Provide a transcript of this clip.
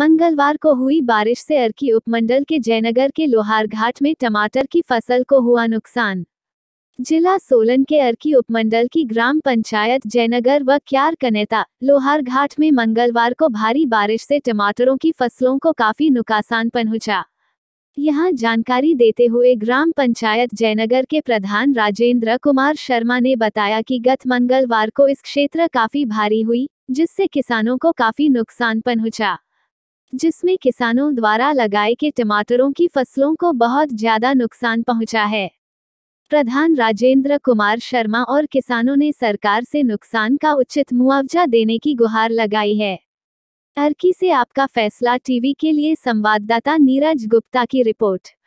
मंगलवार को हुई बारिश से अर्की उपमंडल के जयनगर के लोहारघाट में टमाटर की फसल को हुआ नुकसान जिला सोलन के अर्की उपमंडल की ग्राम पंचायत जयनगर व क्यार कनेता लोहारघाट में मंगलवार को भारी बारिश से टमाटरों की फसलों को काफी नुकसान पहुंचा यहां जानकारी देते हुए ग्राम पंचायत जयनगर के प्रधान राजेंद्र कुमार शर्मा ने बताया कि गत मंगलवार को इस क्षेत्र काफी भारी हुई जिससे किसानों को काफी नुकसान पहुंचा जिसमें किसानों द्वारा लगाए के टमाटरों की फसलों को बहुत ज्यादा नुकसान पहुंचा है प्रधान राजेंद्र कुमार शर्मा और किसानों ने सरकार से नुकसान का उचित मुआवजा देने की गुहार लगाई है अर्की से आपका फैसला टीवी के लिए संवाददाता नीरज गुप्ता की रिपोर्ट